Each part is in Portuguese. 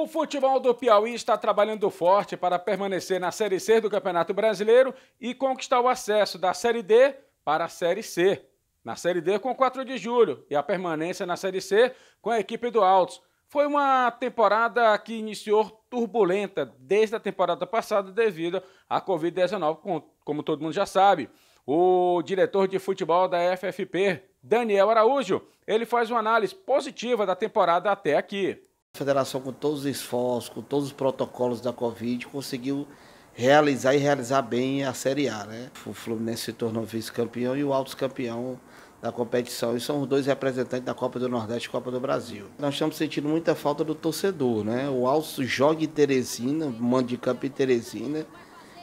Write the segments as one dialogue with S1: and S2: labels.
S1: O futebol do Piauí está trabalhando forte para permanecer na Série C do Campeonato Brasileiro e conquistar o acesso da Série D para a Série C. Na Série D com 4 de julho e a permanência na Série C com a equipe do Altos. Foi uma temporada que iniciou turbulenta desde a temporada passada devido à Covid-19, como todo mundo já sabe. O diretor de futebol da FFP, Daniel Araújo, ele faz uma análise positiva da temporada até aqui.
S2: A federação, com todos os esforços, com todos os protocolos da Covid, conseguiu realizar e realizar bem a Série A. Né? O Fluminense se tornou vice-campeão e o Altos campeão da competição. E são os dois representantes da Copa do Nordeste e Copa do Brasil. Nós estamos sentindo muita falta do torcedor. Né? O Altos joga em Teresina, manda de campo em Teresina.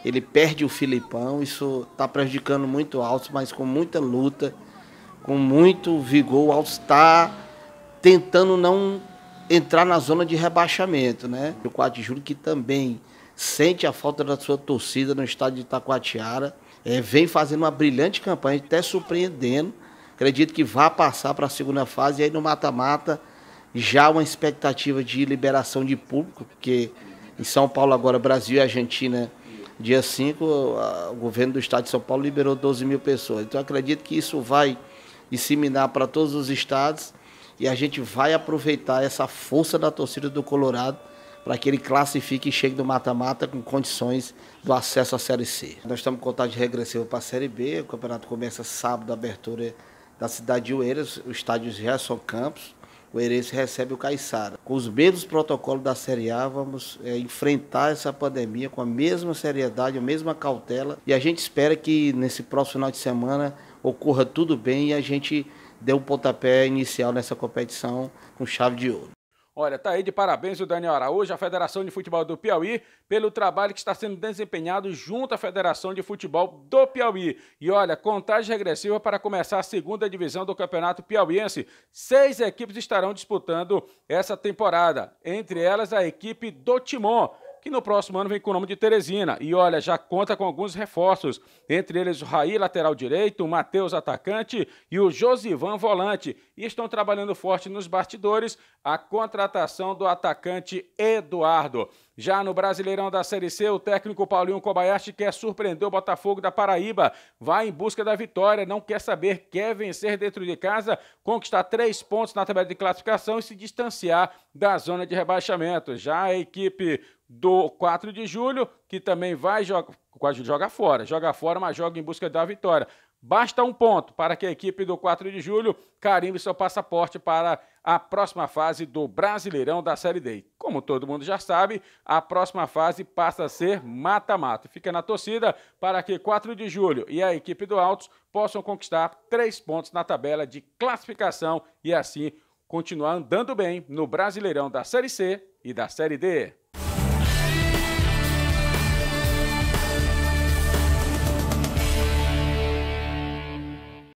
S2: Ele perde o Filipão, isso está prejudicando muito o Altos, mas com muita luta, com muito vigor, o Altos está tentando não entrar na zona de rebaixamento, né? O 4 de julho que também sente a falta da sua torcida no estádio de Itacoatiara, é, vem fazendo uma brilhante campanha, até surpreendendo. Acredito que vá passar para a segunda fase e aí no mata-mata já uma expectativa de liberação de público, porque em São Paulo agora, Brasil e Argentina, dia 5, o governo do estado de São Paulo liberou 12 mil pessoas. Então acredito que isso vai disseminar para todos os estados e a gente vai aproveitar essa força da torcida do Colorado para que ele classifique e chegue do mata-mata com condições do acesso à Série C. Nós estamos em contagem regressiva para a Série B. O campeonato começa sábado, abertura da cidade de Oeiras, o estádio Gerson Campos. O Oeirense recebe o Caiçara. Com os mesmos protocolos da Série A, vamos é, enfrentar essa pandemia com a mesma seriedade, a mesma cautela. E a gente espera que nesse próximo final de semana ocorra tudo bem e a gente deu o pontapé inicial nessa competição com chave de ouro.
S1: Olha, tá aí de parabéns o Daniel Araújo, a Federação de Futebol do Piauí, pelo trabalho que está sendo desempenhado junto à Federação de Futebol do Piauí. E olha, contagem regressiva para começar a segunda divisão do Campeonato Piauiense. Seis equipes estarão disputando essa temporada, entre elas a equipe do Timon que no próximo ano vem com o nome de Teresina. E olha, já conta com alguns reforços, entre eles o Raí, lateral direito, o Matheus, atacante, e o Josivan, volante. E estão trabalhando forte nos bastidores a contratação do atacante Eduardo. Já no Brasileirão da Série C, o técnico Paulinho Kobayashi quer surpreender o Botafogo da Paraíba. Vai em busca da vitória, não quer saber, quer vencer dentro de casa, conquistar três pontos na tabela de classificação e se distanciar da zona de rebaixamento. Já a equipe do 4 de julho, que também vai jogar, joga fora, joga fora, mas joga em busca da vitória. Basta um ponto para que a equipe do 4 de julho carimbe seu passaporte para a próxima fase do Brasileirão da Série D. Como todo mundo já sabe, a próxima fase passa a ser mata-mata. Fica na torcida para que 4 de julho e a equipe do Altos possam conquistar três pontos na tabela de classificação e assim continuar andando bem no Brasileirão da Série C e da Série D.